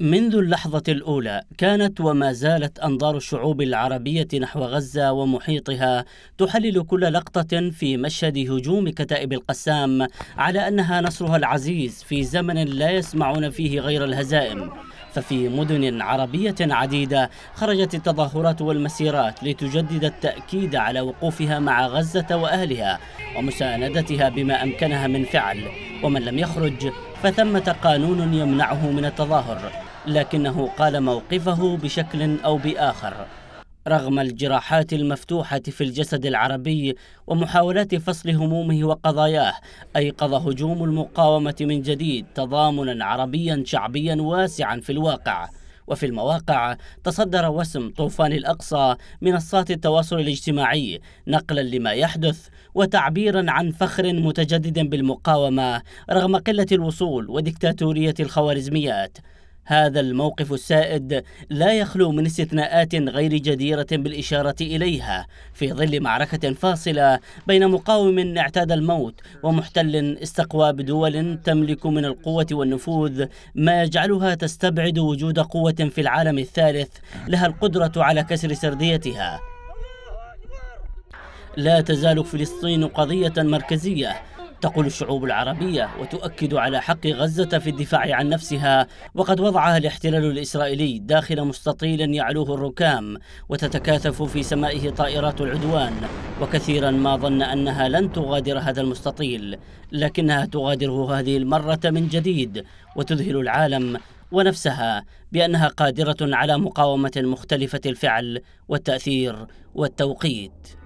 منذ اللحظة الأولى كانت وما زالت أنظار الشعوب العربية نحو غزة ومحيطها تحلل كل لقطة في مشهد هجوم كتائب القسام على أنها نصرها العزيز في زمن لا يسمعون فيه غير الهزائم ففي مدن عربية عديدة خرجت التظاهرات والمسيرات لتجدد التأكيد على وقوفها مع غزة وأهلها ومساندتها بما أمكنها من فعل ومن لم يخرج فثمة قانون يمنعه من التظاهر لكنه قال موقفه بشكل أو بآخر رغم الجراحات المفتوحة في الجسد العربي ومحاولات فصل همومه وقضاياه أيقظ هجوم المقاومة من جديد تضامنا عربيا شعبيا واسعا في الواقع وفي المواقع تصدر وسم طوفان الأقصى منصات التواصل الاجتماعي نقلا لما يحدث وتعبيرا عن فخر متجدد بالمقاومة رغم قلة الوصول وديكتاتورية الخوارزميات هذا الموقف السائد لا يخلو من استثناءات غير جديرة بالإشارة إليها في ظل معركة فاصلة بين مقاوم اعتاد الموت ومحتل استقوى بدول تملك من القوة والنفوذ ما يجعلها تستبعد وجود قوة في العالم الثالث لها القدرة على كسر سرديتها لا تزال فلسطين قضية مركزية تقول الشعوب العربية وتؤكد على حق غزة في الدفاع عن نفسها وقد وضعها الاحتلال الإسرائيلي داخل مستطيل يعلوه الركام وتتكاثف في سمائه طائرات العدوان وكثيرا ما ظن أنها لن تغادر هذا المستطيل لكنها تغادره هذه المرة من جديد وتذهل العالم ونفسها بأنها قادرة على مقاومة مختلفة الفعل والتأثير والتوقيت